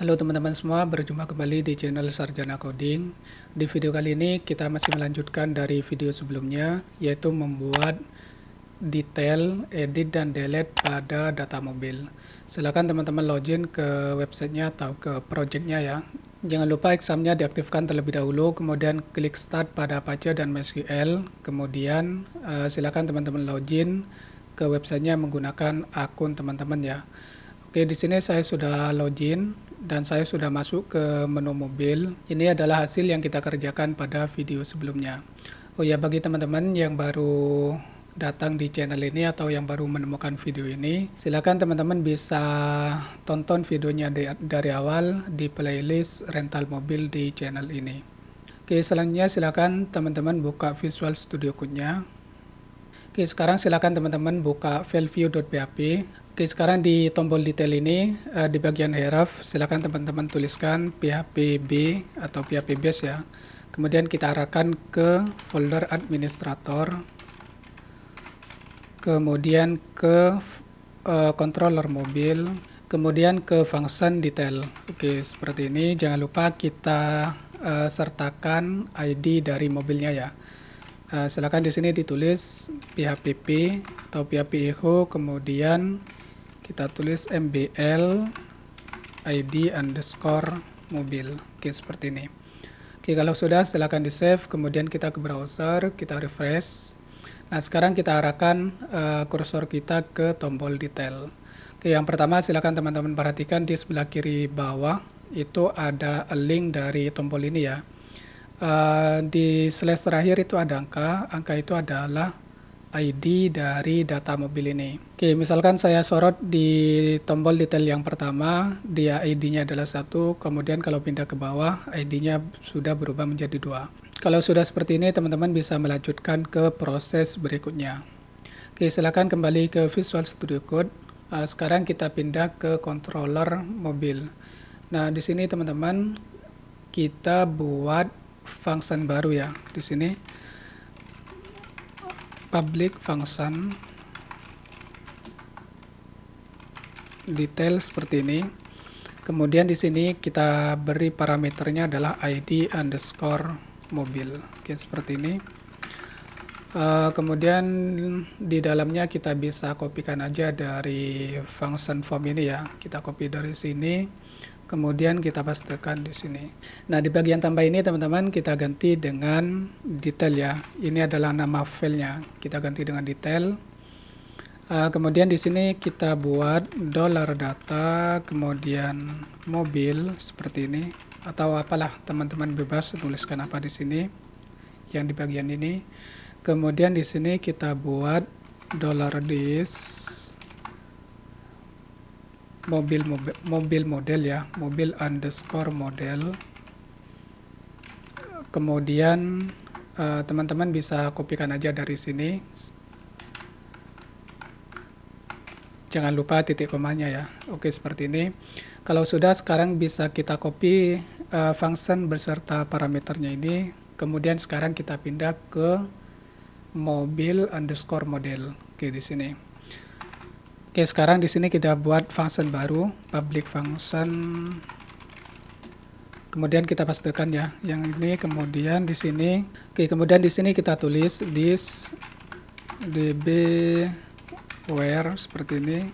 Halo teman-teman semua, berjumpa kembali di channel Sarjana Coding. Di video kali ini kita masih melanjutkan dari video sebelumnya, yaitu membuat detail, edit, dan delete pada data mobil. Silahkan teman-teman login ke websitenya atau ke projectnya ya. Jangan lupa examnya diaktifkan terlebih dahulu, kemudian klik start pada Apache dan MySQL. Kemudian uh, silakan teman-teman login ke websitenya menggunakan akun teman-teman ya. Oke, di sini saya sudah login dan saya sudah masuk ke menu mobil. Ini adalah hasil yang kita kerjakan pada video sebelumnya. Oh ya, bagi teman-teman yang baru datang di channel ini atau yang baru menemukan video ini, silakan teman-teman bisa tonton videonya dari awal di playlist rental mobil di channel ini. Oke, selanjutnya silakan teman-teman buka Visual Studio Code-nya. Oke, sekarang silakan teman-teman buka fileview.php. Oke, sekarang di tombol detail ini eh, di bagian huruf silakan teman-teman tuliskan PHPB atau phpbs ya. Kemudian kita arahkan ke folder administrator. Kemudian ke uh, controller mobil, kemudian ke function detail. Oke, seperti ini. Jangan lupa kita uh, sertakan ID dari mobilnya ya. Uh, silakan di sini ditulis PHPP atau PHP echo kemudian kita tulis mbl id underscore mobil oke seperti ini oke kalau sudah silahkan di save kemudian kita ke browser kita refresh nah sekarang kita arahkan uh, kursor kita ke tombol detail oke yang pertama silahkan teman-teman perhatikan di sebelah kiri bawah itu ada link dari tombol ini ya uh, di slash terakhir itu ada angka angka itu adalah ID dari data mobil ini. Oke, misalkan saya sorot di tombol detail yang pertama, dia ID-nya adalah satu, kemudian kalau pindah ke bawah, ID-nya sudah berubah menjadi dua. Kalau sudah seperti ini, teman-teman bisa melanjutkan ke proses berikutnya. Oke, silakan kembali ke Visual Studio Code. Ah, sekarang kita pindah ke controller mobil. Nah, di sini teman-teman kita buat function baru ya di sini public function detail seperti ini kemudian di sini kita beri parameternya adalah id underscore mobil oke seperti ini Uh, kemudian di dalamnya kita bisa kopikan aja dari function form ini ya kita copy dari sini kemudian kita pastikan di sini. Nah, di bagian tambah ini teman-teman kita ganti dengan detail ya. Ini adalah nama filenya. Kita ganti dengan detail. Uh, kemudian di sini kita buat dollar data, kemudian mobil seperti ini atau apalah teman-teman bebas tuliskan apa di sini yang di bagian ini. Kemudian di sini kita buat dollar disk mobil mobil, model ya mobil underscore model kemudian eh, teman-teman uh, bisa kopikan aja dari sini jangan lupa titik komanya ya oke seperti ini kalau sudah sekarang bisa kita copy uh, function beserta parameternya ini kemudian sekarang kita pindah ke mobil underscore model oke di sini Oke, sekarang di sini kita buat function baru, public function. Kemudian kita pastikan ya, yang ini kemudian di sini. Oke, kemudian di sini kita tulis this db where seperti ini.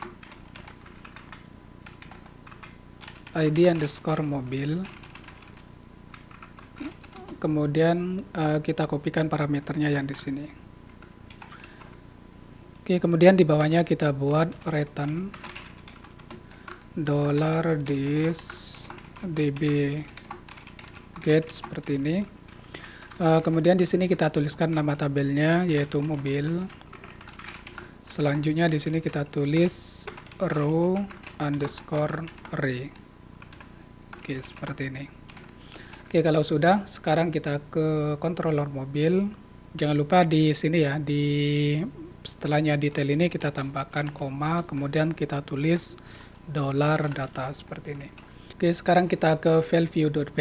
id underscore mobil. Kemudian uh, kita kopikan parameternya yang di sini. Oke, kemudian di bawahnya kita buat return dollar this db get seperti ini. Eh, kemudian di sini kita tuliskan nama tabelnya yaitu mobil. Selanjutnya di sini kita tulis row underscore array. Oke, seperti ini. Oke, kalau sudah, sekarang kita ke controller mobil. Jangan lupa di sini ya, di setelahnya detail ini kita tambahkan koma kemudian kita tulis dolar data seperti ini Oke, sekarang kita ke file view.php.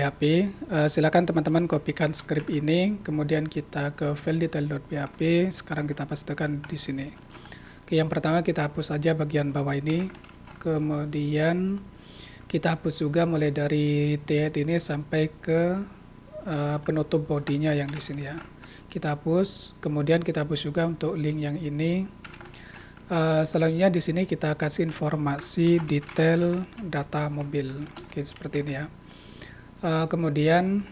Uh, eh, silakan teman-teman kopikan script ini, kemudian kita ke file detail.php. Sekarang kita pastikan di sini. Oke, yang pertama kita hapus saja bagian bawah ini. Kemudian kita hapus juga mulai dari tiet ini sampai ke uh, penutup bodinya yang di sini ya kita hapus kemudian kita hapus juga untuk link yang ini uh, selanjutnya di sini kita kasih informasi detail data mobil oke seperti ini ya uh, kemudian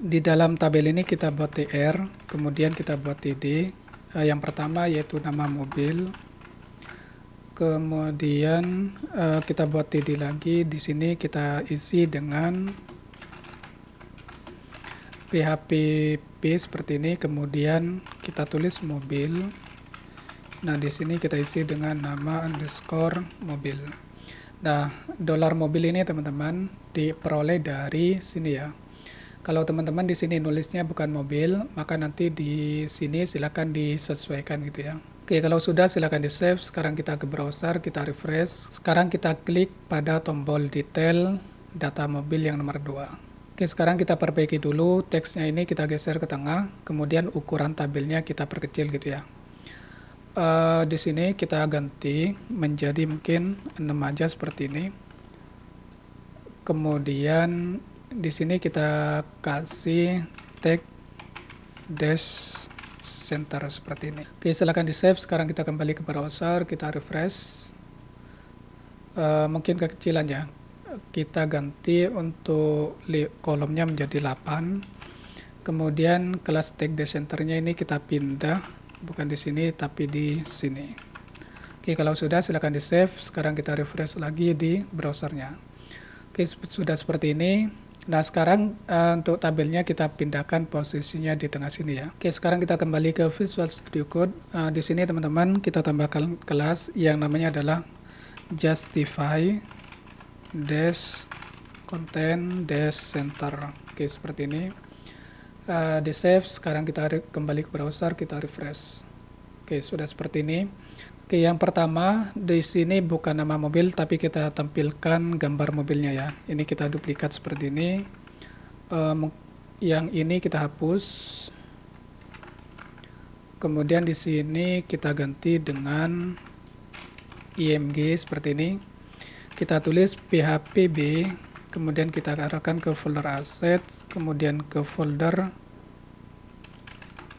di dalam tabel ini kita buat TR kemudian kita buat TD uh, eh, yang pertama yaitu nama mobil kemudian uh, kita buat TD lagi di sini kita isi dengan PHP seperti ini kemudian kita tulis mobil nah di sini kita isi dengan nama underscore mobil nah dolar mobil ini teman-teman diperoleh dari sini ya kalau teman-teman di sini nulisnya bukan mobil maka nanti di sini silakan disesuaikan gitu ya Oke, kalau sudah silakan di save. Sekarang kita ke browser, kita refresh. Sekarang kita klik pada tombol detail data mobil yang nomor 2. Oke, sekarang kita perbaiki dulu teksnya ini kita geser ke tengah, kemudian ukuran tabelnya kita perkecil gitu ya. E, di sini kita ganti menjadi mungkin 6 aja seperti ini. Kemudian di sini kita kasih tag dash center seperti ini. Oke, silakan di save. Sekarang kita kembali ke browser, kita refresh. E, mungkin kekecilan ya, kita ganti untuk kolomnya menjadi 8 kemudian kelas tag nya ini kita pindah bukan di sini tapi di sini oke kalau sudah silahkan di save sekarang kita refresh lagi di browsernya oke sudah seperti ini Nah, sekarang uh, untuk tabelnya kita pindahkan posisinya di tengah sini ya. Oke, sekarang kita kembali ke Visual Studio Code. Uh, di sini teman-teman kita tambahkan kelas yang namanya adalah Justify dash content dash center oke seperti ini uh, di save sekarang kita kembali ke browser kita refresh oke sudah seperti ini oke yang pertama di sini bukan nama mobil tapi kita tampilkan gambar mobilnya ya ini kita duplikat seperti ini um, yang ini kita hapus kemudian di sini kita ganti dengan img seperti ini kita tulis phpb kemudian kita arahkan ke folder assets kemudian ke folder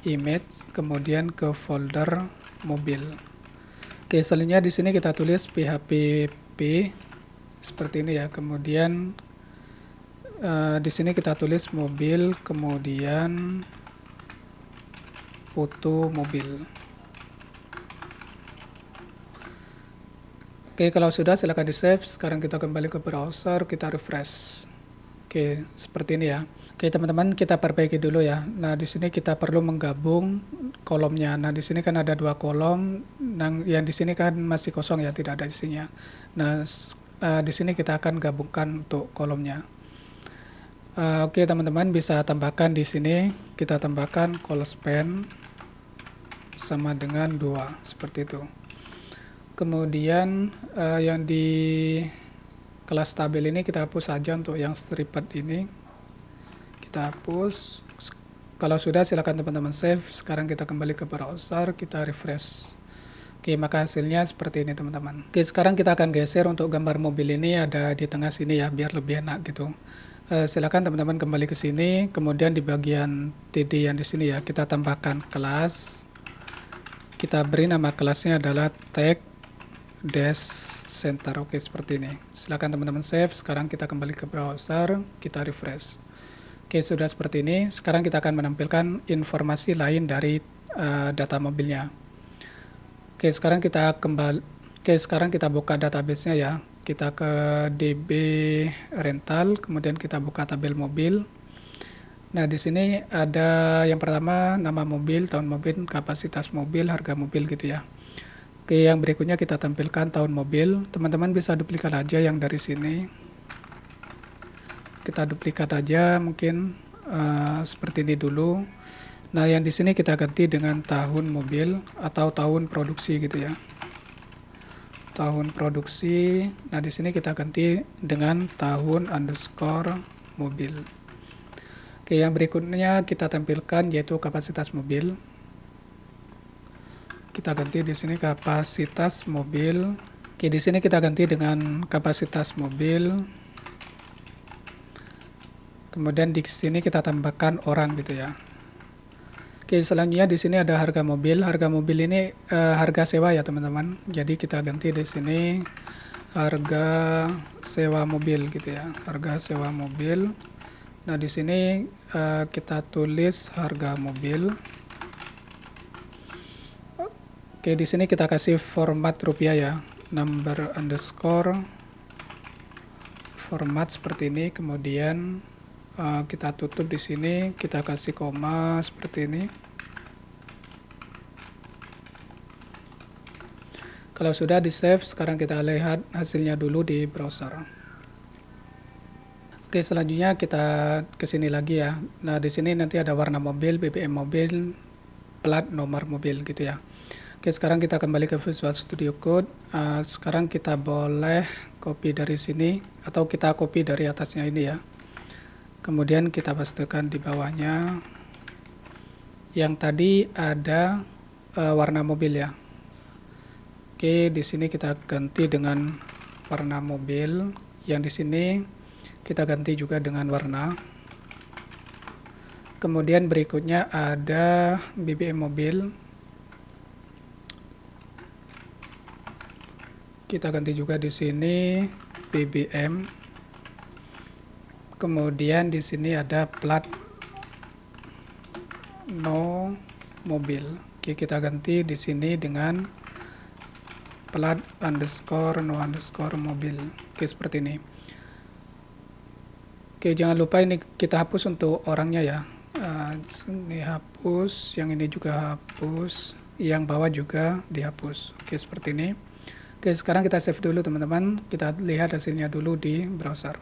image kemudian ke folder mobil oke selanjutnya di sini kita tulis phpb seperti ini ya kemudian uh, di sini kita tulis mobil kemudian foto mobil Oke, kalau sudah silakan di-save. Sekarang kita kembali ke browser, kita refresh. Oke, seperti ini ya. Oke, teman-teman, kita perbaiki dulu ya. Nah, di sini kita perlu menggabung kolomnya. Nah, di sini kan ada dua kolom, yang, nah, yang di sini kan masih kosong ya, tidak ada isinya. Nah, uh, di sini kita akan gabungkan untuk kolomnya. Uh, Oke, okay, teman-teman, bisa tambahkan di sini. Kita tambahkan call span sama dengan dua seperti itu kemudian uh, yang di kelas tabel ini kita hapus saja untuk yang stripped ini kita hapus kalau sudah silakan teman-teman save sekarang kita kembali ke browser kita refresh Oke, maka hasilnya seperti ini teman-teman. Oke, sekarang kita akan geser untuk gambar mobil ini ada di tengah sini ya, biar lebih enak gitu. uh, silakan teman-teman kembali ke sini, kemudian di bagian TD yang di sini ya, kita tambahkan kelas. Kita beri nama kelasnya adalah tag dash center oke okay, seperti ini silahkan teman-teman save sekarang kita kembali ke browser kita refresh oke okay, sudah seperti ini sekarang kita akan menampilkan informasi lain dari uh, data mobilnya oke okay, sekarang kita kembali oke sekarang kita buka database nya ya kita ke DB rental kemudian kita buka tabel mobil Nah, di sini ada yang pertama nama mobil, tahun mobil, kapasitas mobil, harga mobil gitu ya. Oke, yang berikutnya kita tampilkan tahun mobil. Teman-teman bisa duplikat aja yang dari sini. Kita duplikat aja mungkin uh, seperti ini dulu. Nah, yang di sini kita ganti dengan tahun mobil atau tahun produksi gitu ya. Tahun produksi. Nah, di sini kita ganti dengan tahun underscore mobil. Oke, yang berikutnya kita tampilkan yaitu kapasitas mobil kita ganti di sini kapasitas mobil oke di sini kita ganti dengan kapasitas mobil kemudian di sini kita tambahkan orang gitu ya oke selanjutnya di sini ada harga mobil harga mobil ini e, harga sewa ya teman-teman jadi kita ganti di sini harga sewa mobil gitu ya harga sewa mobil nah di sini e, kita tulis harga mobil Oke, di sini kita kasih format rupiah ya. Number underscore format seperti ini. Kemudian uh, kita tutup di sini, kita kasih koma seperti ini. Kalau sudah di save, sekarang kita lihat hasilnya dulu di browser. Oke, selanjutnya kita ke sini lagi ya. Nah, di sini nanti ada warna mobil, BBM mobil, plat nomor mobil gitu ya. Oke, sekarang kita kembali ke Visual Studio Code. Uh, sekarang kita boleh copy dari sini atau kita copy dari atasnya ini ya. Kemudian kita pastikan di bawahnya yang tadi ada uh, warna mobil ya. Oke, di sini kita ganti dengan warna mobil. Yang di sini kita ganti juga dengan warna. Kemudian berikutnya ada BBM mobil kita ganti juga di sini BBM kemudian di sini ada plat no mobil oke kita ganti di sini dengan plat underscore no underscore mobil oke seperti ini oke jangan lupa ini kita hapus untuk orangnya ya eh, ini hapus yang ini juga hapus yang bawah juga dihapus oke seperti ini Oke, sekarang kita save dulu teman-teman. Kita lihat hasilnya dulu di browser.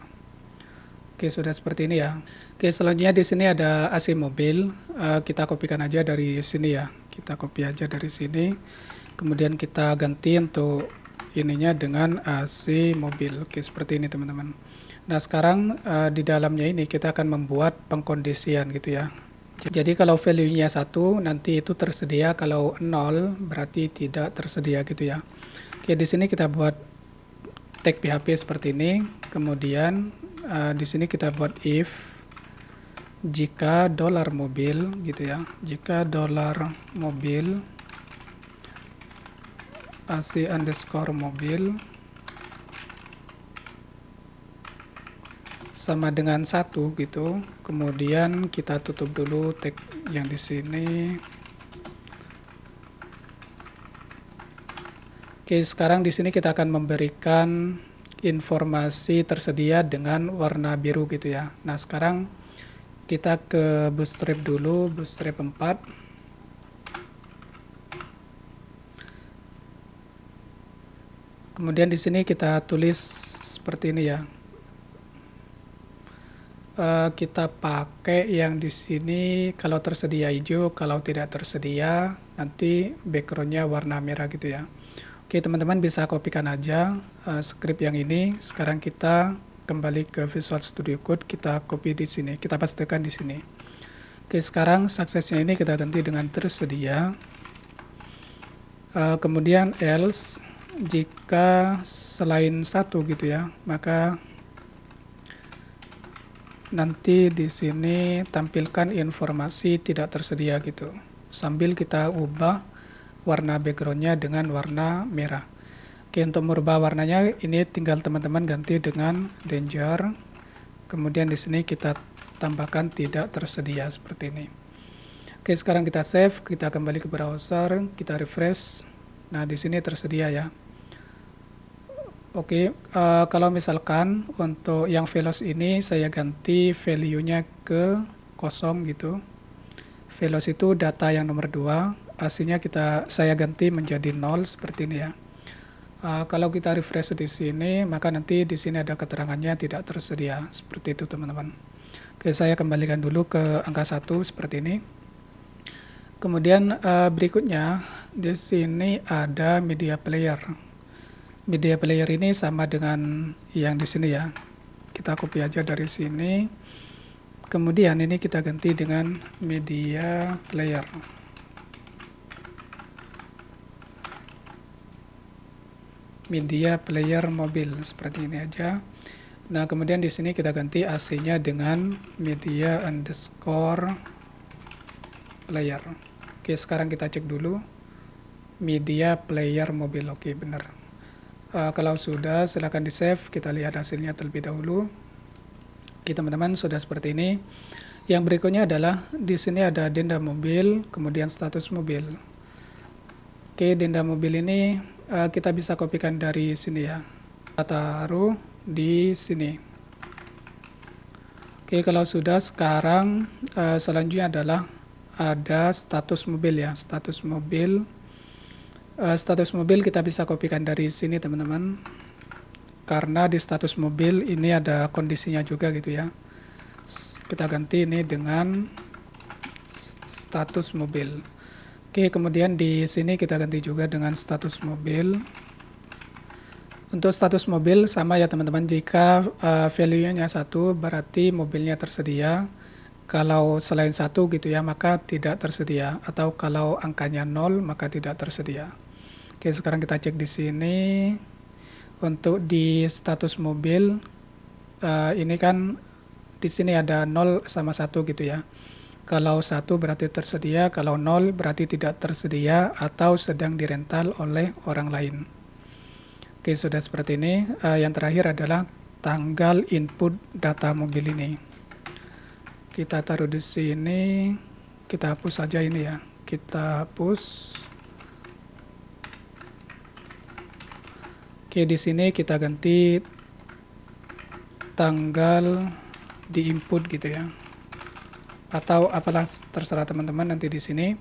Oke, sudah seperti ini ya. Oke, selanjutnya di sini ada AC mobil. Uh, kita kopikan aja dari sini ya. Kita copy aja dari sini. Kemudian kita ganti untuk ininya dengan AC mobil. Oke, seperti ini teman-teman. Nah, sekarang uh, di dalamnya ini kita akan membuat pengkondisian gitu ya. Jadi kalau value-nya 1 nanti itu tersedia, kalau 0 berarti tidak tersedia gitu ya. Oke, di sini kita buat tag PHP seperti ini. Kemudian uh, di sini kita buat if jika dolar mobil gitu ya. Jika dolar mobil AC underscore mobil sama dengan satu gitu kemudian kita tutup dulu tag yang di sini oke sekarang di sini kita akan memberikan informasi tersedia dengan warna biru gitu ya nah sekarang kita ke bootstrap dulu bootstrap 4 kemudian di sini kita tulis seperti ini ya uh, kita pakai yang di sini kalau tersedia hijau, kalau tidak tersedia nanti backgroundnya warna merah gitu ya. Oke teman-teman bisa kopikan aja uh, script yang ini. Sekarang kita kembali ke Visual Studio Code, kita copy di sini, kita pastikan di sini. Oke sekarang suksesnya ini kita ganti dengan tersedia. Uh, kemudian else jika selain satu gitu ya, maka nanti di sini tampilkan informasi tidak tersedia gitu sambil kita ubah warna backgroundnya dengan warna merah oke untuk merubah warnanya ini tinggal teman-teman ganti dengan danger kemudian di sini kita tambahkan tidak tersedia seperti ini oke sekarang kita save kita kembali ke browser kita refresh nah di sini tersedia ya Oke, okay, uh, eh, kalau misalkan untuk yang velos ini saya ganti value-nya ke kosong gitu. Velos itu data yang nomor 2, aslinya kita saya ganti menjadi nol seperti ini ya. Uh, kalau kita refresh di sini, maka nanti di sini ada keterangannya tidak tersedia. Seperti itu teman-teman. Oke, saya kembalikan dulu ke angka 1 seperti ini. Kemudian uh, berikutnya di sini ada media player media player ini sama dengan yang di sini ya. Kita copy aja dari sini. Kemudian ini kita ganti dengan media player. Media player mobil seperti ini aja. Nah, kemudian di sini kita ganti AC-nya dengan media underscore player. Oke, sekarang kita cek dulu media player mobil. Oke, benar. Uh, kalau sudah, silahkan di save. Kita lihat hasilnya terlebih dahulu. Oke, teman-teman, sudah seperti ini. Yang berikutnya adalah di sini ada denda mobil, kemudian status mobil. Oke, denda mobil ini uh, kita bisa kopikan dari sini ya. Kita taruh di sini. Oke, kalau sudah sekarang uh, selanjutnya adalah ada status mobil ya, status mobil uh, status mobil kita bisa kopikan dari sini teman-teman karena di status mobil ini ada kondisinya juga gitu ya kita ganti ini dengan status mobil oke kemudian di sini kita ganti juga dengan status mobil untuk status mobil sama ya teman-teman jika uh, value-nya satu berarti mobilnya tersedia kalau selain satu gitu ya maka tidak tersedia atau kalau angkanya nol maka tidak tersedia Oke, sekarang kita cek di sini untuk di status mobil uh, ini kan di sini ada 0 sama 1 gitu ya. Kalau 1 berarti tersedia, kalau 0 berarti tidak tersedia atau sedang dirental oleh orang lain. Oke, sudah seperti ini. Uh, yang terakhir adalah tanggal input data mobil ini. Kita taruh di sini. Kita hapus saja ini ya. Kita hapus. Oke, di sini kita ganti tanggal di input gitu ya. Atau apalah terserah teman-teman nanti di sini.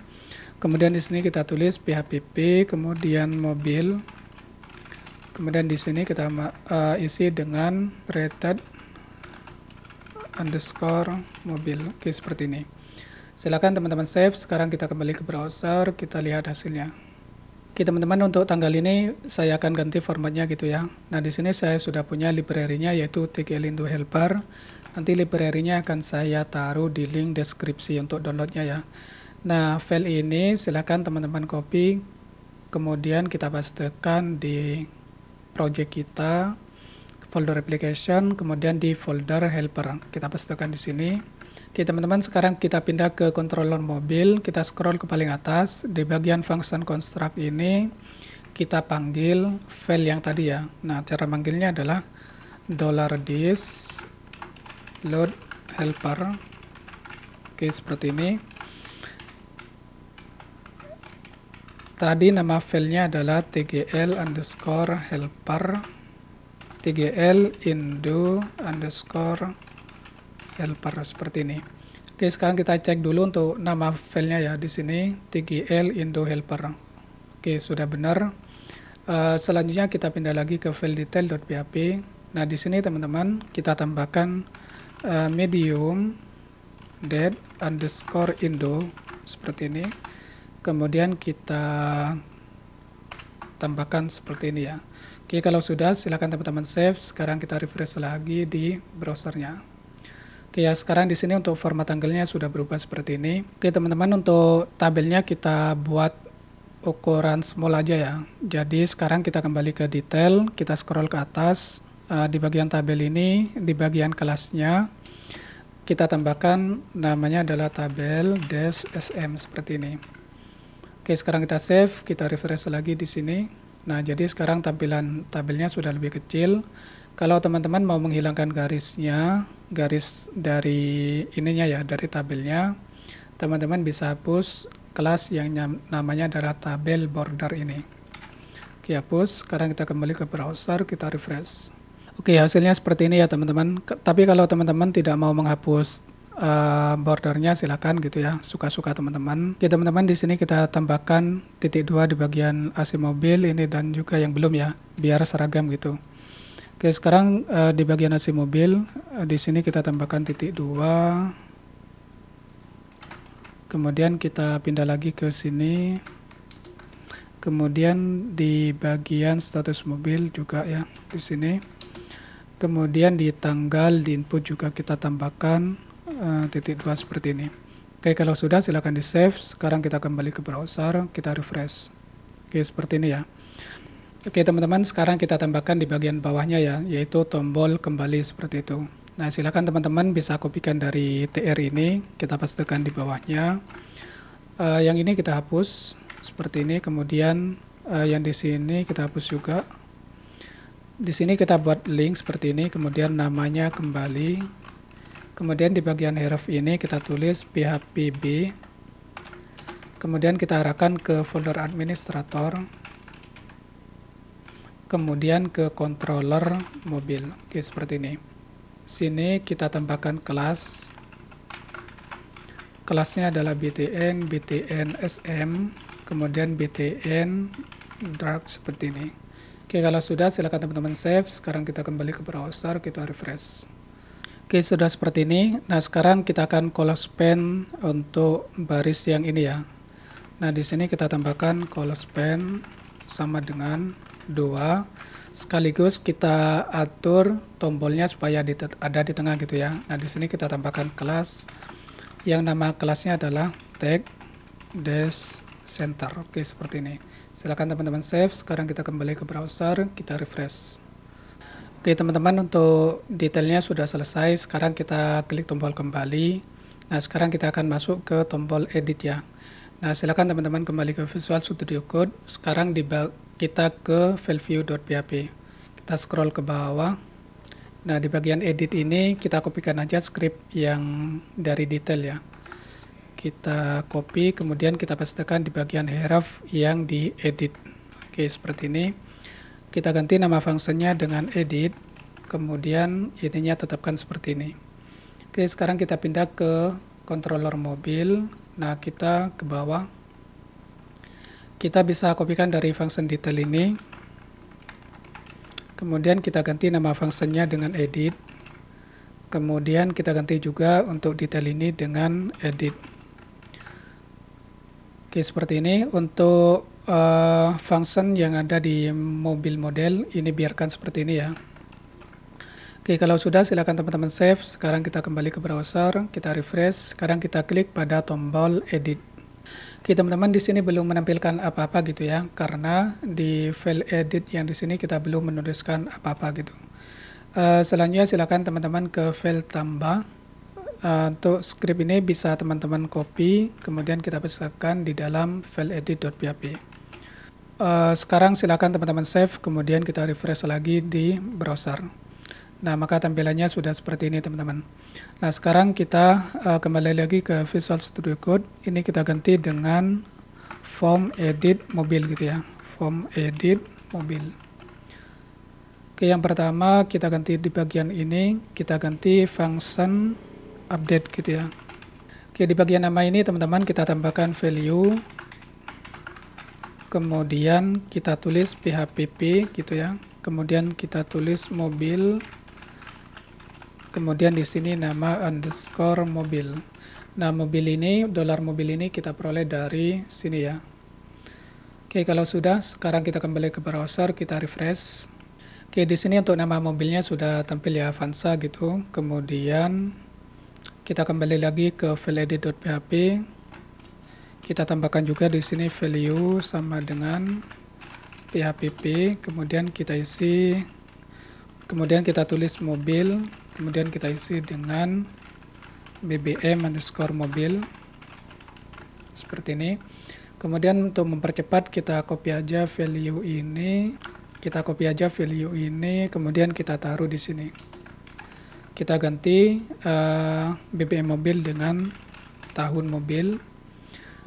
Kemudian di sini kita tulis PHPP, kemudian mobil. Kemudian di sini kita uh, isi dengan rated underscore mobil. Oke, seperti ini. Silakan teman-teman save. Sekarang kita kembali ke browser, kita lihat hasilnya. Oke teman-teman untuk tanggal ini saya akan ganti formatnya gitu ya. Nah di sini saya sudah punya library-nya yaitu TGLindo Helper. Nanti library-nya akan saya taruh di link deskripsi untuk downloadnya ya. Nah file ini silahkan teman-teman copy, kemudian kita pastekan di project kita, folder application, kemudian di folder helper. Kita pastekan di sini. Oke teman-teman, sekarang kita pindah ke controller mobil. Kita scroll ke paling atas. Di bagian function construct ini, kita panggil file yang tadi ya. Nah, cara manggilnya adalah dollar $dis load helper. Oke, seperti ini. Tadi nama filenya adalah tgl underscore helper tgl indo underscore helper seperti ini. Oke, sekarang kita cek dulu untuk nama filenya ya di sini tgl indo helper. Oke, sudah benar. Uh, selanjutnya kita pindah lagi ke file detail.php. Nah, di sini teman-teman kita tambahkan uh, medium dead underscore indo seperti ini. Kemudian kita tambahkan seperti ini ya. Oke, kalau sudah silakan teman-teman save. Sekarang kita refresh lagi di browsernya. Oke ya, sekarang di sini untuk format tanggalnya sudah berubah seperti ini. Oke teman-teman, untuk tabelnya kita buat ukuran small aja ya. Jadi sekarang kita kembali ke detail, kita scroll ke atas. Eh, di bagian tabel ini, di bagian kelasnya, kita tambahkan namanya adalah tabel dash sm seperti ini. Oke, sekarang kita save, kita refresh lagi di sini. Nah, jadi sekarang tampilan tabelnya sudah lebih kecil kalau teman-teman mau menghilangkan garisnya, garis dari ininya ya, dari tabelnya, teman-teman bisa hapus kelas yang namanya adalah tabel border ini. Oke, hapus. Sekarang kita kembali ke browser, kita refresh. Oke, hasilnya seperti ini ya teman-teman. Tapi kalau teman-teman tidak mau menghapus uh, bordernya silakan gitu ya suka-suka teman-teman. Oke teman-teman di sini kita tambahkan titik dua di bagian AC mobil ini dan juga yang belum ya biar seragam gitu. Oke, sekarang uh, di bagian AC mobil, uh, di sini kita tambahkan titik 2. Kemudian kita pindah lagi ke sini. Kemudian di bagian status mobil juga ya, di sini. Kemudian di tanggal di input juga kita tambahkan uh, titik 2 seperti ini. Oke, kalau sudah silakan di save. Sekarang kita kembali ke browser, kita refresh. Oke, seperti ini ya. Oke teman-teman, sekarang kita tambahkan di bagian bawahnya ya, yaitu tombol kembali seperti itu. Nah silakan teman-teman bisa kopikan dari TR ini, kita pastikan di bawahnya. Uh, yang ini kita hapus seperti ini, kemudian uh, yang di sini kita hapus juga. Di sini kita buat link seperti ini, kemudian namanya kembali. Kemudian di bagian huruf ini kita tulis phpb. Kemudian kita arahkan ke folder administrator kemudian ke controller mobil oke seperti ini sini kita tambahkan kelas kelasnya adalah btn btn sm kemudian btn dark seperti ini oke kalau sudah silakan teman-teman save sekarang kita kembali ke browser kita refresh oke sudah seperti ini nah sekarang kita akan color span untuk baris yang ini ya nah di sini kita tambahkan color span sama dengan 2 sekaligus kita atur tombolnya supaya di, ada di tengah gitu ya nah di sini kita tambahkan kelas yang nama kelasnya adalah tag dash center oke seperti ini Silakan teman-teman save sekarang kita kembali ke browser kita refresh oke teman-teman untuk detailnya sudah selesai sekarang kita klik tombol kembali nah sekarang kita akan masuk ke tombol edit ya Nah, silakan teman-teman kembali ke Visual Studio Code. Sekarang di, kita ke valveview.php kita scroll ke bawah nah di bagian edit ini kita kopikan aja script yang dari detail ya kita copy kemudian kita pastikan di bagian href yang di edit oke seperti ini kita ganti nama fungsinya dengan edit kemudian ininya tetapkan seperti ini oke sekarang kita pindah ke controller mobil nah kita ke bawah kita bisa kopikan dari function detail ini kemudian kita ganti nama functionnya dengan edit kemudian kita ganti juga untuk detail ini dengan edit oke seperti ini untuk uh, function yang ada di mobil model ini biarkan seperti ini ya Oke, kalau sudah silakan teman-teman save. Sekarang kita kembali ke browser, kita refresh. Sekarang kita klik pada tombol edit. Oke teman-teman di sini belum menampilkan apa-apa gitu ya karena di file edit yang di sini kita belum menuliskan apa-apa gitu. Uh, selanjutnya silakan teman-teman ke file tambah. Uh, untuk script ini bisa teman-teman copy kemudian kita besarkan di dalam file edit.php. Uh, eh, sekarang silakan teman-teman save kemudian kita refresh lagi di browser. Nah, maka tampilannya sudah seperti ini, teman-teman. Nah, sekarang kita uh, kembali lagi ke Visual Studio Code. Ini kita ganti dengan form edit mobil gitu ya. Form edit mobil. Oke, yang pertama kita ganti di bagian ini, kita ganti function update gitu ya. Oke, di bagian nama ini teman-teman kita tambahkan value kemudian kita tulis php gitu ya kemudian kita tulis mobil kemudian di sini nama underscore mobil nah mobil ini dolar mobil ini kita peroleh dari sini ya oke kalau sudah sekarang kita kembali ke browser kita refresh oke di sini untuk nama mobilnya sudah tampil ya Avanza gitu kemudian kita kembali lagi ke fileedit.php kita tambahkan juga di sini value sama dengan php. kemudian kita isi kemudian kita tulis mobil kemudian kita isi dengan BBM underscore mobil seperti ini kemudian untuk mempercepat kita copy aja value ini kita copy aja value ini kemudian kita taruh di sini kita ganti uh, eh, BBM mobil dengan tahun mobil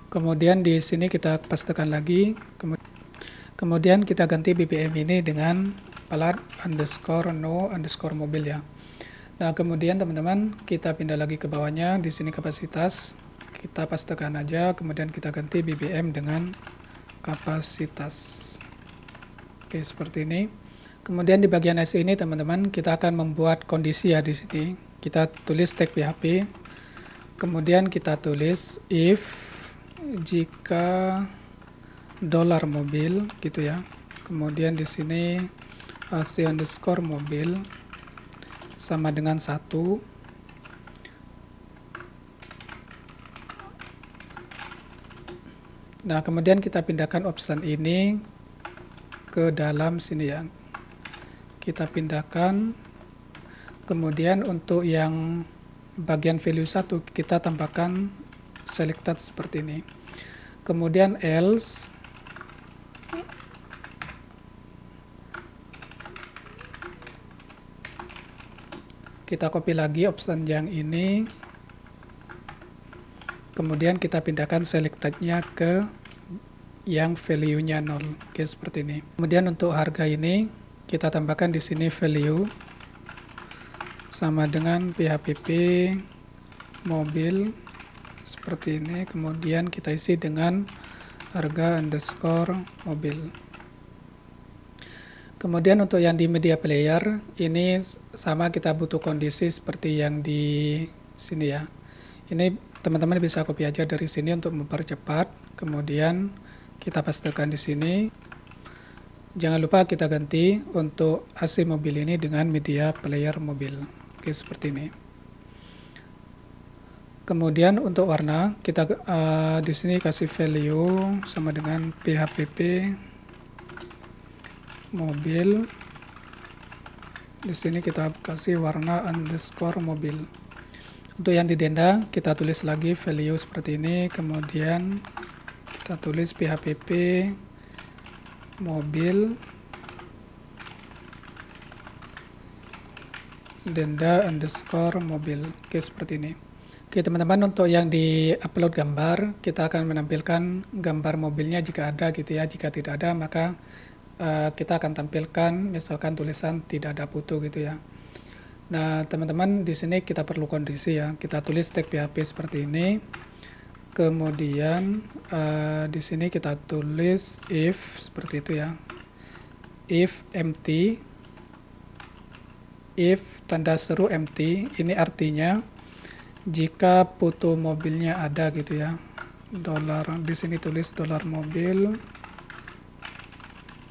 kemudian di sini kita pastikan lagi kemudian kita ganti BBM ini dengan pelat underscore no underscore mobil ya Nah, kemudian teman-teman, kita pindah lagi ke bawahnya. Di sini kapasitas, kita pastikan aja, kemudian kita ganti BBM dengan kapasitas. Oke, seperti ini. Kemudian di bagian S ini, teman-teman, kita akan membuat kondisi ya di sini. Kita tulis tag PHP. Kemudian kita tulis if jika dollar mobil gitu ya. Kemudian di sini AC underscore mobil sama dengan satu. nah kemudian kita pindahkan option ini ke dalam sini ya kita pindahkan kemudian untuk yang bagian value satu kita tambahkan selected seperti ini kemudian else kita copy lagi option yang ini kemudian kita pindahkan selectednya ke yang value-nya 0 oke seperti ini kemudian untuk harga ini kita tambahkan di sini value sama dengan PHPP mobil seperti ini kemudian kita isi dengan harga underscore mobil Kemudian untuk yang di media player ini sama kita butuh kondisi seperti yang di sini ya. Ini teman-teman bisa copy aja dari sini untuk mempercepat. Kemudian kita pastikan di sini. Jangan lupa kita ganti untuk AC mobil ini dengan media player mobil. Oke, seperti ini. Kemudian untuk warna kita uh, di sini kasih value sama dengan PHPP mobil di sini kita kasih warna underscore mobil untuk yang di denda kita tulis lagi value seperti ini kemudian kita tulis php mobil denda underscore mobil oke seperti ini oke teman-teman untuk yang di upload gambar kita akan menampilkan gambar mobilnya jika ada gitu ya jika tidak ada maka Eh, kita akan tampilkan misalkan tulisan tidak ada putu gitu ya. Nah, teman-teman di sini kita perlu kondisi ya. Kita tulis tag PHP seperti ini. Kemudian uh, di sini kita tulis if seperti itu ya. If empty if tanda seru empty ini artinya jika putu mobilnya ada gitu ya. Dolar di sini tulis dolar mobil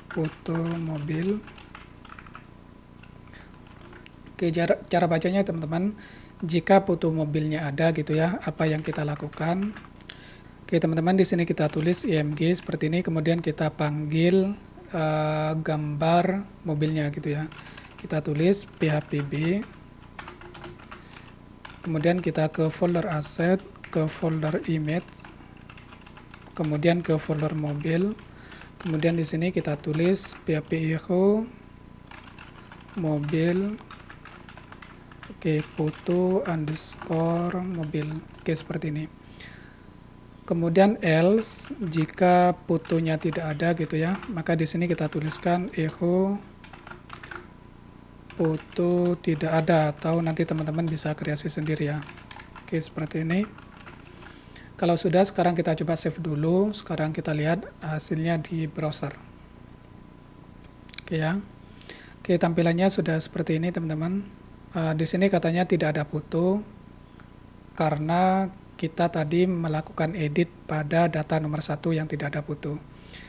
foto mobil Oke, cara, cara bacanya teman-teman, jika foto mobilnya ada gitu ya, apa yang kita lakukan? Oke, teman-teman, di sini kita tulis IMG seperti ini, kemudian kita panggil uh, gambar mobilnya gitu ya. Kita tulis PHPB. Kemudian kita ke folder aset, ke folder image, kemudian ke folder mobil kemudian di sini kita tulis PHPIHO mobil oke foto underscore mobil oke seperti ini kemudian else jika fotonya tidak ada gitu ya maka di sini kita tuliskan echo foto tidak ada atau nanti teman-teman bisa kreasi sendiri ya oke seperti ini kalau sudah, sekarang kita coba save dulu. Sekarang kita lihat hasilnya di browser. Oke ya. Oke, tampilannya sudah seperti ini, teman-teman. Uh, di sini katanya tidak ada foto karena kita tadi melakukan edit pada data nomor satu yang tidak ada foto.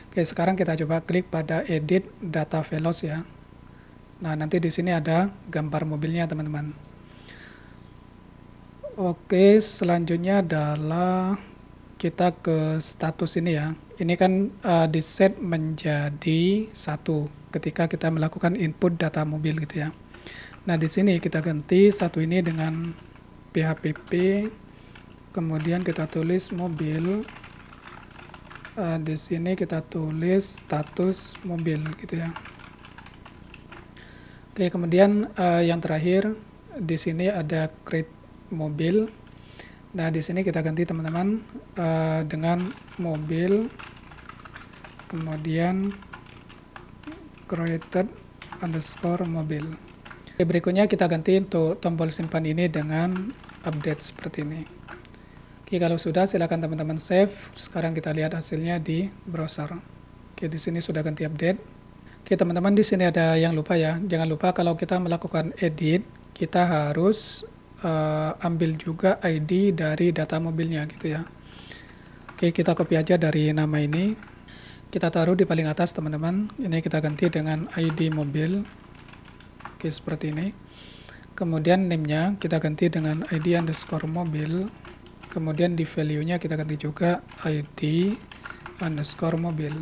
Oke, sekarang kita coba klik pada edit data velos ya. Nah, nanti di sini ada gambar mobilnya, teman-teman. Oke, selanjutnya adalah kita ke status ini ya. Ini kan uh, eh, di set menjadi satu ketika kita melakukan input data mobil gitu ya. Nah, di sini kita ganti satu ini dengan PHPP. Kemudian kita tulis mobil. Uh, di sini kita tulis status mobil gitu ya. Oke, kemudian uh, yang terakhir di sini ada create mobil. Nah, di sini kita ganti teman-teman uh, dengan mobil kemudian created underscore mobil. Oke, berikutnya kita ganti untuk tombol simpan ini dengan update seperti ini. Oke, kalau sudah silakan teman-teman save. Sekarang kita lihat hasilnya di browser. Oke, di sini sudah ganti update. Oke teman-teman di sini ada yang lupa ya. Jangan lupa kalau kita melakukan edit, kita harus uh, ambil juga ID dari data mobilnya gitu ya. Oke, kita copy aja dari nama ini. Kita taruh di paling atas teman-teman. Ini kita ganti dengan ID mobil. Oke, seperti ini. Kemudian name-nya kita ganti dengan ID underscore mobil. Kemudian di value-nya kita ganti juga ID underscore mobil.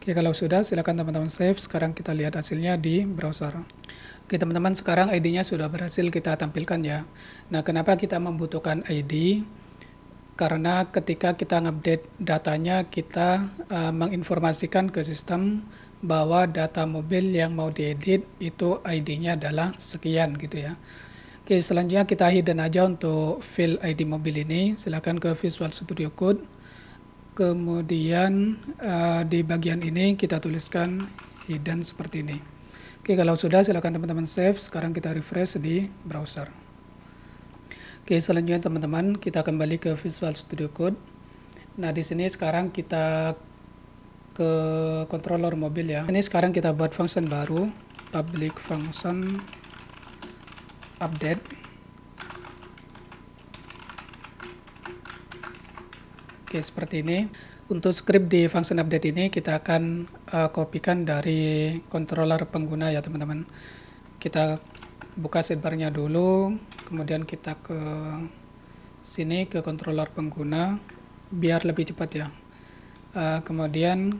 Oke, kalau sudah silakan teman-teman save. Sekarang kita lihat hasilnya di browser. Oke teman-teman, sekarang ID-nya sudah berhasil kita tampilkan ya. Nah, kenapa kita membutuhkan ID? Karena ketika kita update datanya, kita uh, menginformasikan ke sistem bahwa data mobil yang mau diedit itu ID-nya adalah sekian gitu ya. Oke, selanjutnya kita hidden aja untuk fill ID mobil ini. Silahkan ke Visual Studio Code. Kemudian uh, di bagian ini kita tuliskan hidden seperti ini. Oke, kalau sudah silakan teman-teman save. Sekarang kita refresh di browser. Oke, selanjutnya teman-teman kita kembali ke Visual Studio Code. Nah, di sini sekarang kita ke controller mobil ya. Ini sekarang kita buat function baru, public function update. Oke, seperti ini. Untuk script di function update ini kita akan uh, kopikan dari controller pengguna ya teman-teman kita buka sidebarnya dulu kemudian kita ke sini ke controller pengguna biar lebih cepat ya uh, kemudian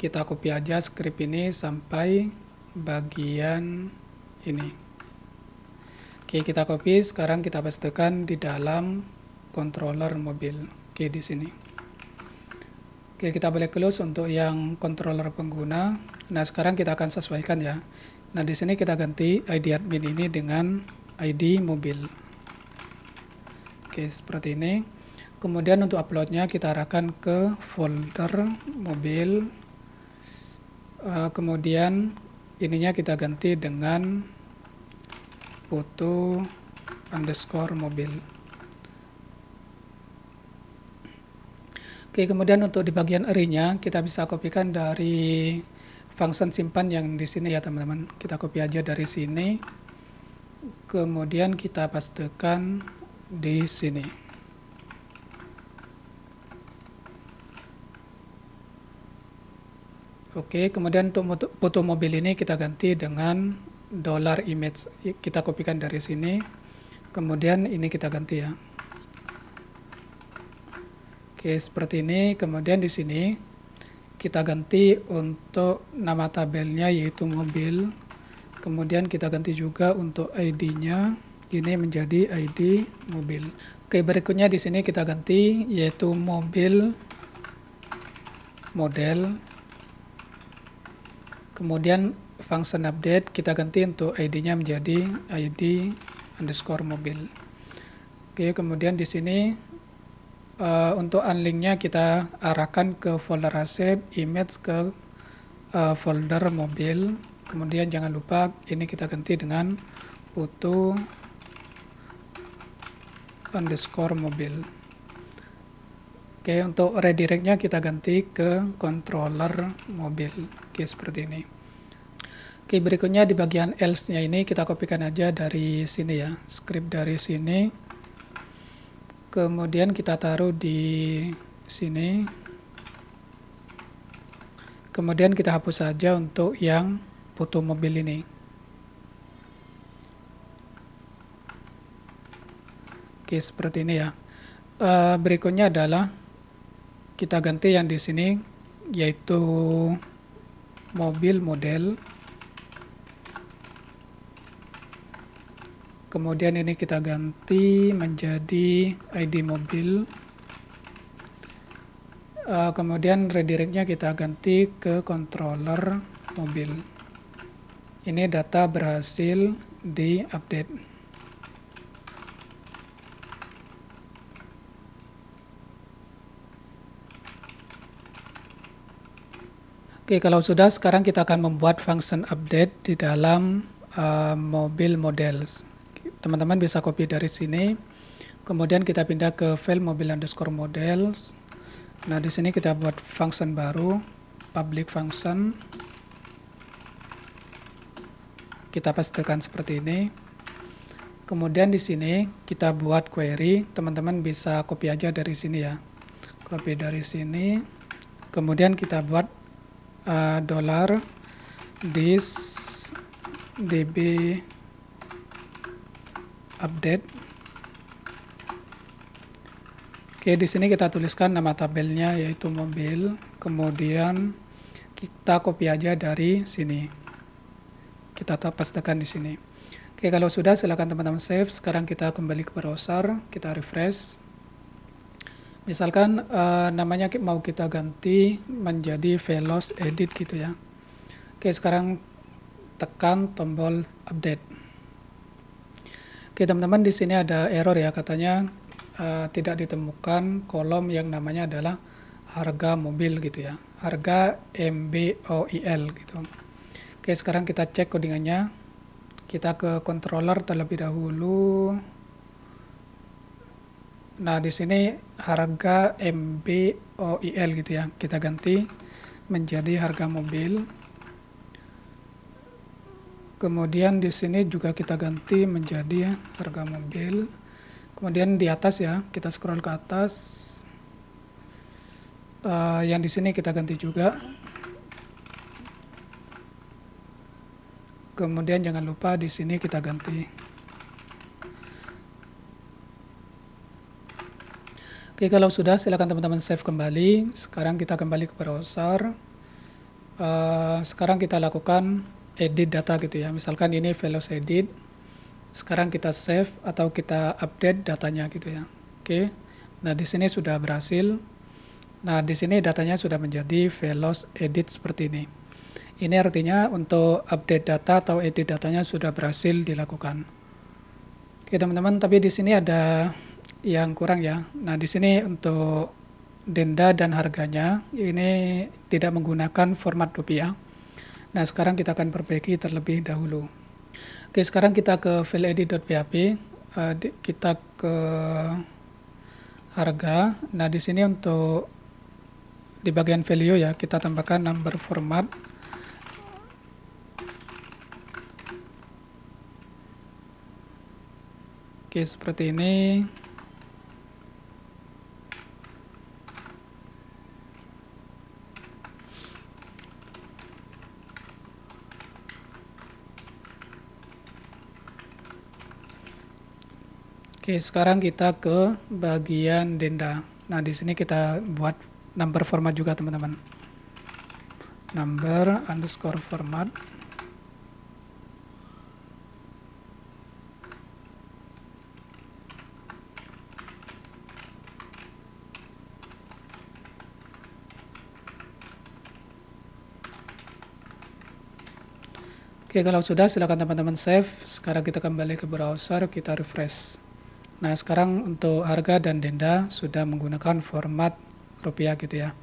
kita copy aja script ini sampai bagian ini oke kita copy sekarang kita pastikan di dalam controller mobil oke di sini Oke, kita boleh close untuk yang controller pengguna. Nah, sekarang kita akan sesuaikan ya. Nah, di sini kita ganti ID admin ini dengan ID mobil. Oke, seperti ini. Kemudian untuk uploadnya kita arahkan ke folder mobil. Uh, kemudian ininya kita ganti dengan foto underscore mobil. Oke, kemudian untuk di bagian array kita bisa kopikan dari function simpan yang di sini ya teman-teman. Kita copy aja dari sini. Kemudian kita pastekan di sini. Oke, kemudian untuk foto mobil ini kita ganti dengan dollar image. Kita kopikan dari sini. Kemudian ini kita ganti ya. Oke, seperti ini. Kemudian di sini kita ganti untuk nama tabelnya yaitu mobil. Kemudian kita ganti juga untuk ID-nya. Ini menjadi ID mobil. Oke, berikutnya di sini kita ganti yaitu mobil model. Kemudian function update kita ganti untuk ID-nya menjadi ID underscore mobil. Oke, kemudian di sini uh, untuk unlinknya kita arahkan ke folder asep image ke uh, folder mobil kemudian jangan lupa ini kita ganti dengan putu underscore mobil oke untuk redirectnya kita ganti ke controller mobil oke seperti ini oke berikutnya di bagian else nya ini kita kopikan aja dari sini ya script dari sini kemudian kita taruh di sini kemudian kita hapus saja untuk yang foto mobil ini oke seperti ini ya eh, berikutnya adalah kita ganti yang di sini yaitu mobil model kemudian ini kita ganti menjadi ID mobil uh, kemudian redirectnya kita ganti ke controller mobil ini data berhasil diupdate. Oke, kalau sudah sekarang kita akan membuat function update di dalam uh, mobil models teman-teman bisa copy dari sini kemudian kita pindah ke file mobil underscore models nah di sini kita buat function baru public function kita pastikan seperti ini kemudian di sini kita buat query teman-teman bisa copy aja dari sini ya copy dari sini kemudian kita buat uh, dollar this db update. Oke, di sini kita tuliskan nama tabelnya yaitu mobil, kemudian kita copy aja dari sini. Kita tekan di sini. Oke, kalau sudah silakan teman-teman save. Sekarang kita kembali ke browser, kita refresh. Misalkan eh, namanya mau kita ganti menjadi Velos Edit gitu ya. Oke, sekarang tekan tombol update. Oke teman-teman di sini ada error ya katanya uh, tidak ditemukan kolom yang namanya adalah harga mobil gitu ya harga MBOIL gitu. Oke sekarang kita cek codingannya kita ke controller terlebih dahulu. Nah di sini harga MBOIL gitu ya kita ganti menjadi harga mobil. Kemudian di sini juga kita ganti menjadi harga mobil. Kemudian di atas ya, kita scroll ke atas. Uh, yang di sini kita ganti juga. Kemudian jangan lupa di sini kita ganti. Oke, kalau sudah silakan teman-teman save kembali. Sekarang kita kembali ke browser. Uh, eh, sekarang kita lakukan edit data gitu ya. Misalkan ini Velos edit. Sekarang kita save atau kita update datanya gitu ya. Oke. Nah, di sini sudah berhasil. Nah, di sini datanya sudah menjadi Velos edit seperti ini. Ini artinya untuk update data atau edit datanya sudah berhasil dilakukan. Oke, teman-teman, tapi di sini ada yang kurang ya. Nah, di sini untuk denda dan harganya ini tidak menggunakan format rupiah Nah, sekarang kita akan perbaiki terlebih dahulu. Oke, sekarang kita ke file edit.php, PHP. Eh, kita ke harga. Nah, di sini untuk di bagian value ya, kita tambahkan number format. Oke, seperti ini. Oke, sekarang kita ke bagian denda. Nah, di sini kita buat number format juga, teman-teman. Number underscore format. Oke, kalau sudah silakan teman-teman save. Sekarang kita kembali ke browser, kita refresh. Nah, sekarang untuk harga dan denda sudah menggunakan format rupiah gitu ya.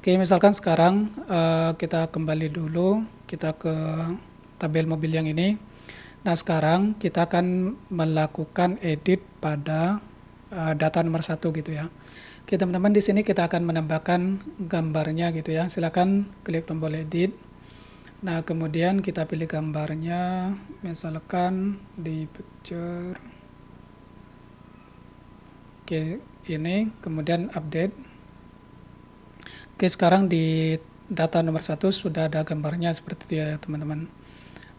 Oke, misalkan sekarang uh, kita kembali dulu, kita ke tabel mobil yang ini. Nah, sekarang kita akan melakukan edit pada uh, data nomor satu gitu ya. Oke, teman-teman, di sini kita akan menambahkan gambarnya gitu ya. Silakan klik tombol edit. Nah, kemudian kita pilih gambarnya, misalkan di picture Oke, ini kemudian update. Oke, sekarang di data nomor satu sudah ada gambarnya seperti itu ya teman-teman.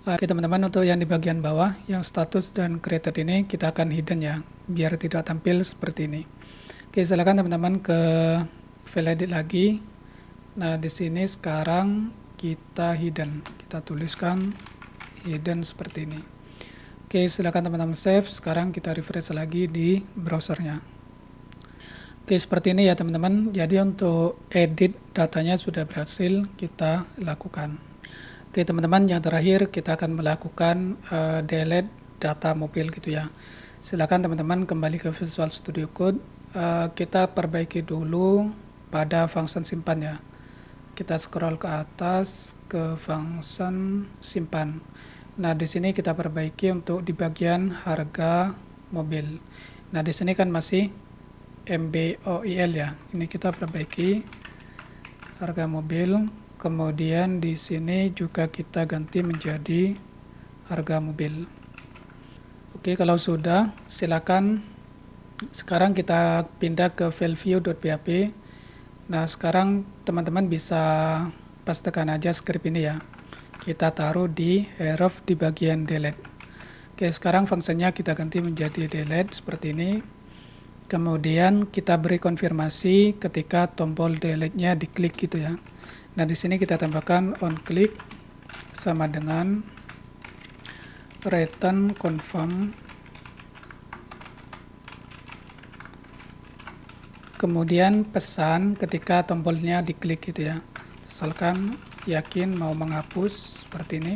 Oke teman-teman untuk yang di bagian bawah yang status dan created ini kita akan hidden ya biar tidak tampil seperti ini. Oke silakan teman-teman ke file edit lagi. Nah di sini sekarang kita hidden kita tuliskan hidden seperti ini. Oke silakan teman-teman save. Sekarang kita refresh lagi di browsernya. Oke, seperti ini ya teman-teman. Jadi untuk edit datanya sudah berhasil kita lakukan. Oke, teman-teman, yang terakhir kita akan melakukan uh, delete data mobil gitu ya. Silakan teman-teman kembali ke Visual Studio Code. Uh, kita perbaiki dulu pada function simpan ya. Kita scroll ke atas ke function simpan. Nah, di sini kita perbaiki untuk di bagian harga mobil. Nah, di sini kan masih MBOIL ya. Ini kita perbaiki harga mobil. Kemudian di sini juga kita ganti menjadi harga mobil. Oke, kalau sudah silakan sekarang kita pindah ke valview.php. Nah, sekarang teman-teman bisa pastikan aja script ini ya. Kita taruh di error di bagian delete. Oke, sekarang fungsinya kita ganti menjadi delete seperti ini. Kemudian kita beri konfirmasi ketika tombol delete-nya diklik gitu ya. Nah, di sini kita tambahkan on click sama dengan return confirm kemudian pesan ketika tombolnya diklik gitu ya misalkan yakin mau menghapus seperti ini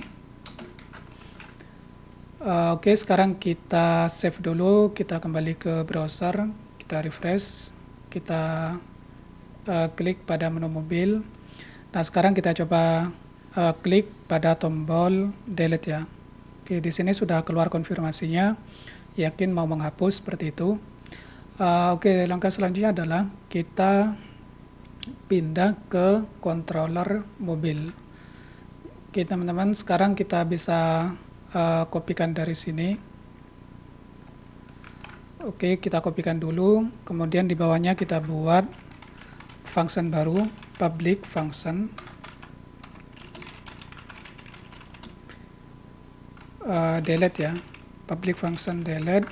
Eh, oke, okay, sekarang kita save dulu, kita kembali ke browser, kita refresh, kita uh, klik pada menu mobil. Nah, sekarang kita coba uh, klik pada tombol delete ya. Oke, okay, di sini sudah keluar konfirmasinya, yakin mau menghapus seperti itu. Uh, Oke, okay, langkah selanjutnya adalah kita pindah ke controller mobil. Oke, teman-teman, sekarang kita bisa uh, kopikan dari sini. Oke, kita kopikan dulu. Kemudian di bawahnya kita buat function baru, public function. Uh, delete ya, public function delete.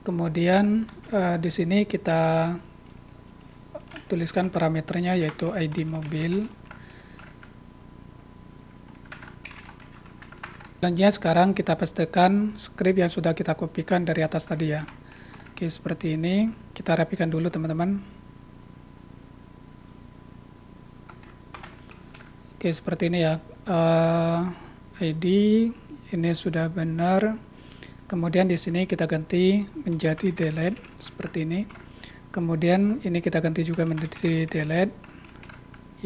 Kemudian uh, di sini kita tuliskan parameternya yaitu ID mobil Selanjutnya sekarang kita pastikan skrip yang sudah kita kopikan dari atas tadi ya. Oke, seperti ini. Kita rapikan dulu teman-teman. Oke, seperti ini ya. Uh, eh, ID ini sudah benar. Kemudian di sini kita ganti menjadi delete seperti ini. Kemudian ini kita ganti juga menjadi delete.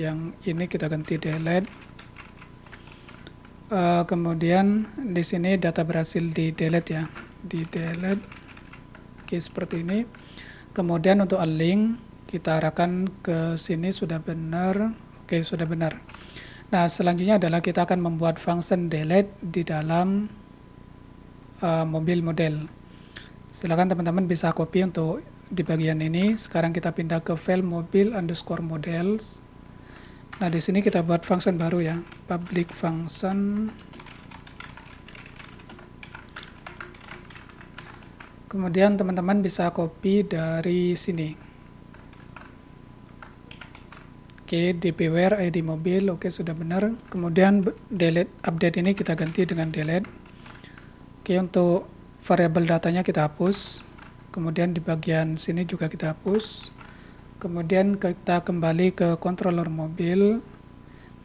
Yang ini kita ganti delete Uh, kemudian di sini data berhasil di delete ya di delete oke seperti ini kemudian untuk link kita arahkan ke sini sudah benar oke sudah benar nah selanjutnya adalah kita akan membuat function delete di dalam uh, mobil model silakan teman-teman bisa copy untuk di bagian ini sekarang kita pindah ke file mobil underscore models Nah, di sini kita buat function baru ya, public function. Kemudian teman-teman bisa copy dari sini. Oke, dpware ID mobil, oke sudah benar. Kemudian delete update ini kita ganti dengan delete. Oke, untuk variabel datanya kita hapus. Kemudian di bagian sini juga kita hapus kemudian kita kembali ke controller mobil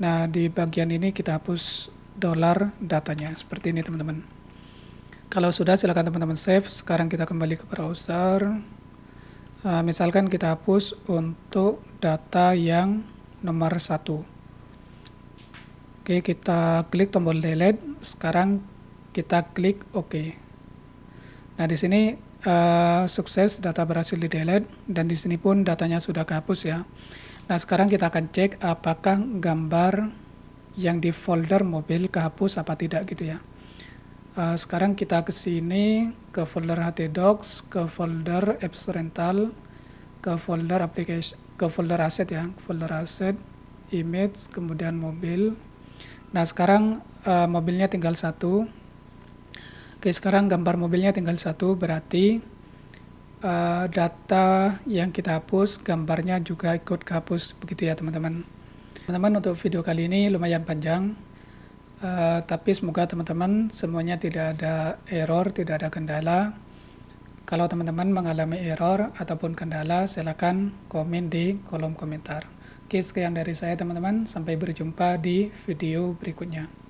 nah di bagian ini kita hapus dolar datanya seperti ini teman-teman kalau sudah silakan teman-teman save sekarang kita kembali ke browser uh, misalkan kita hapus untuk data yang nomor satu oke kita klik tombol delete sekarang kita klik ok nah di sini Eh, sukses data berhasil di delete dan di sini pun datanya sudah kehapus ya. Nah sekarang kita akan cek apakah gambar yang di folder mobil kehapus apa tidak gitu ya. Uh, sekarang kita ke sini ke folder htdocs, ke folder apps rental, ke folder application, ke folder aset ya, folder aset, image, kemudian mobil. Nah sekarang uh, mobilnya tinggal satu, Oke, sekarang gambar mobilnya tinggal satu, berarti uh, data yang kita hapus, gambarnya juga ikut kehapus, begitu ya teman-teman. Teman-teman, untuk video kali ini lumayan panjang, uh, tapi semoga teman-teman semuanya tidak ada error, tidak ada kendala. Kalau teman-teman mengalami error ataupun kendala, silakan komen di kolom komentar. Oke, sekian dari saya teman-teman. Sampai berjumpa di video berikutnya.